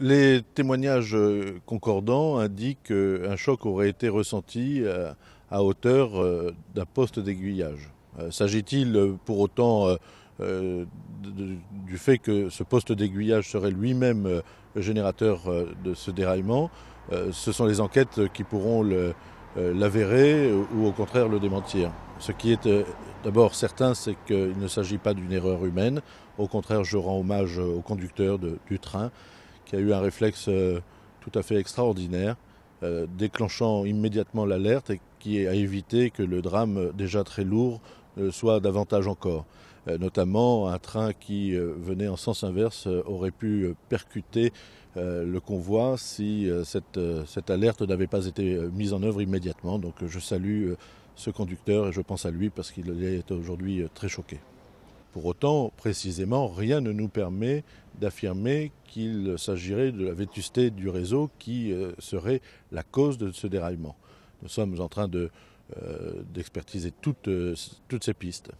Les témoignages euh, concordants indiquent qu'un choc aurait été ressenti euh, à hauteur euh, d'un poste d'aiguillage. S'agit-il pour autant du fait que ce poste d'aiguillage serait lui-même le générateur de ce déraillement Ce sont les enquêtes qui pourront l'avérer ou au contraire le démentir. Ce qui est d'abord certain, c'est qu'il ne s'agit pas d'une erreur humaine. Au contraire, je rends hommage au conducteur du train y a eu un réflexe euh, tout à fait extraordinaire, euh, déclenchant immédiatement l'alerte et qui a évité que le drame euh, déjà très lourd soit davantage encore. Notamment un train qui venait en sens inverse aurait pu percuter le convoi si cette, cette alerte n'avait pas été mise en œuvre immédiatement. Donc je salue ce conducteur et je pense à lui parce qu'il est aujourd'hui très choqué. Pour autant, précisément, rien ne nous permet d'affirmer qu'il s'agirait de la vétusté du réseau qui euh, serait la cause de ce déraillement. Nous sommes en train euh, d'expertiser euh, toutes ces pistes.